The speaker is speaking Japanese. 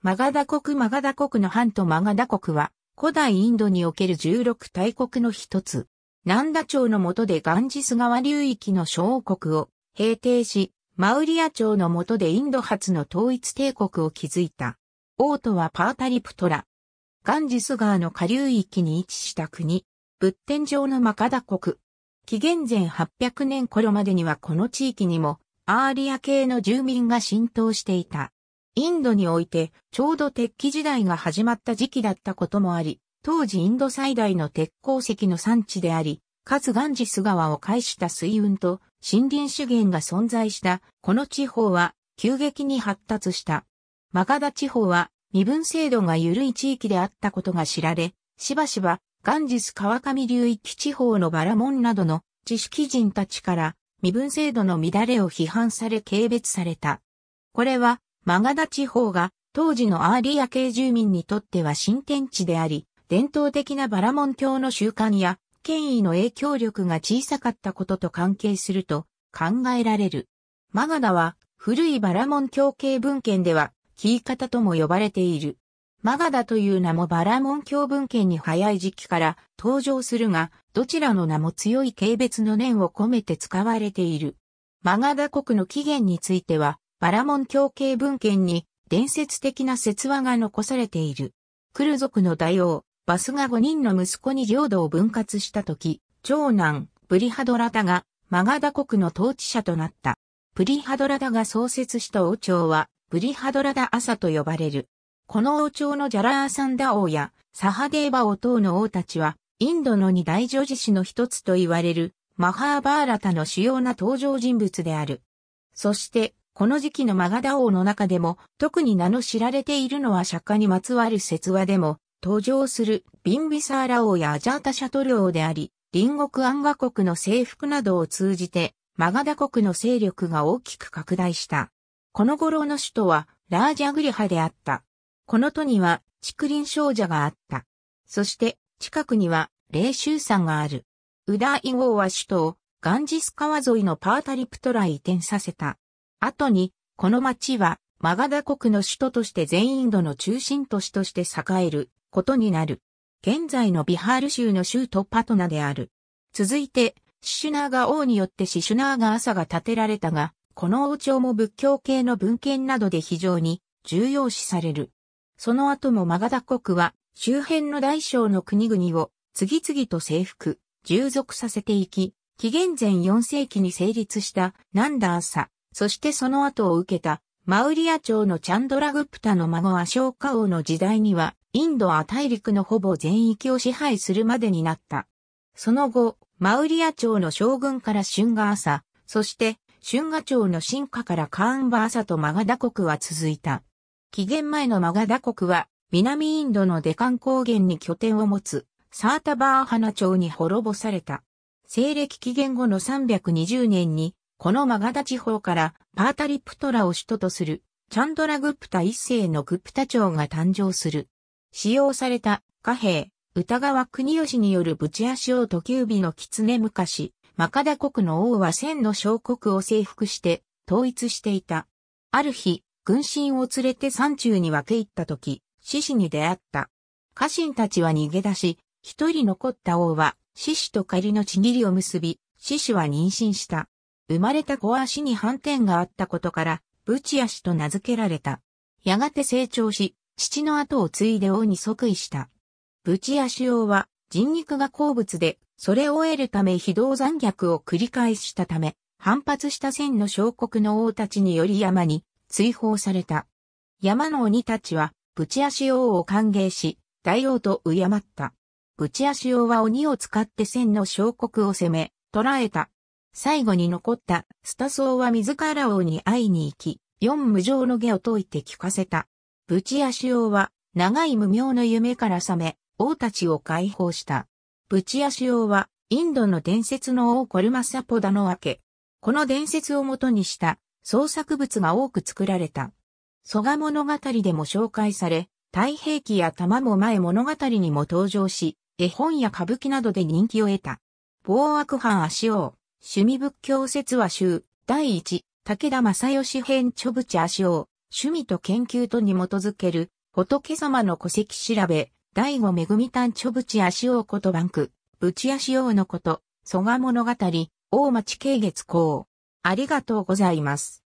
マガダ国マガダ国の半島マガダ国は、古代インドにおける16大国の一つ。ナンダ朝の下でガンジス川流域の小王国を平定し、マウリア朝の下でインド初の統一帝国を築いた。王都はパータリプトラ。ガンジス川の下流域に位置した国、仏典上のマカダ国。紀元前800年頃までにはこの地域にも、アーリア系の住民が浸透していた。インドにおいてちょうど鉄器時代が始まった時期だったこともあり、当時インド最大の鉄鉱石の産地であり、かつガンジス川を介した水運と森林資源が存在したこの地方は急激に発達した。マガダ地方は身分制度が緩い地域であったことが知られ、しばしばガンジス川上流域地方のバラモンなどの知識人たちから身分制度の乱れを批判され軽蔑された。これはマガダ地方が当時のアーリア系住民にとっては新天地であり、伝統的なバラモン教の習慣や権威の影響力が小さかったことと関係すると考えられる。マガダは古いバラモン教系文献では聞い方とも呼ばれている。マガダという名もバラモン教文献に早い時期から登場するが、どちらの名も強い軽蔑の念を込めて使われている。マガダ国の起源については、バラモン教系文献に伝説的な説話が残されている。クル族の大王、バスが5人の息子に領土を分割した時、長男、ブリハドラタがマガダ国の統治者となった。ブリハドラダが創設した王朝は、ブリハドラダ朝と呼ばれる。この王朝のジャラーサンダ王やサハデーバ王等の王たちは、インドの二大女子史の一つと言われる、マハーバーラタの主要な登場人物である。そして、この時期のマガダ王の中でも、特に名の知られているのは釈迦にまつわる説話でも、登場するビンビサーラ王やアジャータシャトル王であり、隣国アンガ国の征服などを通じて、マガダ国の勢力が大きく拡大した。この頃の首都はラージャグリハであった。この都には竹林少女があった。そして近くには霊州山がある。ウダーイ号は首都をガンジス川沿いのパータリプトラへ移転させた。後に、この町は、マガダ国の首都として全インドの中心都市として栄えることになる。現在のビハール州の州都パトナである。続いて、シシュナーガ王によってシシュナーガ朝が建てられたが、この王朝も仏教系の文献などで非常に重要視される。その後もマガダ国は周辺の大小の国々を次々と征服、従属させていき、紀元前4世紀に成立したナンダーサ、そしてその後を受けた、マウリア朝のチャンドラグプタの孫アショーカ王の時代には、インドア大陸のほぼ全域を支配するまでになった。その後、マウリア朝の将軍からシュンガーサ、そしてシュンガ朝の進化からカーンバーサとマガダ国は続いた。紀元前のマガダ国は、南インドのデカン高原に拠点を持つ、サータバーハナ朝に滅ぼされた。西暦紀元後の320年に、このマガダ地方からパータリプトラを首都とするチャンドラグプタ一世のグプタ朝が誕生する。使用された貨幣、歌川国吉によるぶち足を時指の狐昔、マカダ国の王は千の小国を征服して統一していた。ある日、軍神を連れて山中に分け入った時、獅子に出会った。家臣たちは逃げ出し、一人残った王は獅子と仮のちぎりを結び、獅子は妊娠した。生まれた子足に反転があったことから、ブチアシと名付けられた。やがて成長し、父の後を継いで王に即位した。ブチアシ王は人肉が好物で、それを得るため非道残虐を繰り返したため、反発した千の小国の王たちにより山に追放された。山の鬼たちは、ブチアシ王を歓迎し、大王と敬った。ブチアシ王は鬼を使って千の小国を攻め、捕らえた。最後に残ったスタソーは自ら王に会いに行き、四無常の下を解いて聞かせた。ブチアシオは長い無名の夢から覚め、王たちを解放した。ブチアシオはインドの伝説の王コルマサポダのわけ。この伝説をもとにした創作物が多く作られた。蘇我物語でも紹介され、太平記や玉も前物語にも登場し、絵本や歌舞伎などで人気を得た。暴悪藩足王。趣味仏教説話集、第一、武田正義編著淵足を、趣味と研究とに基づける、仏様の戸籍調べ、第五恵み単著淵足をことバンク、淵足をのこと、蘇我物語、大町慶月公。ありがとうございます。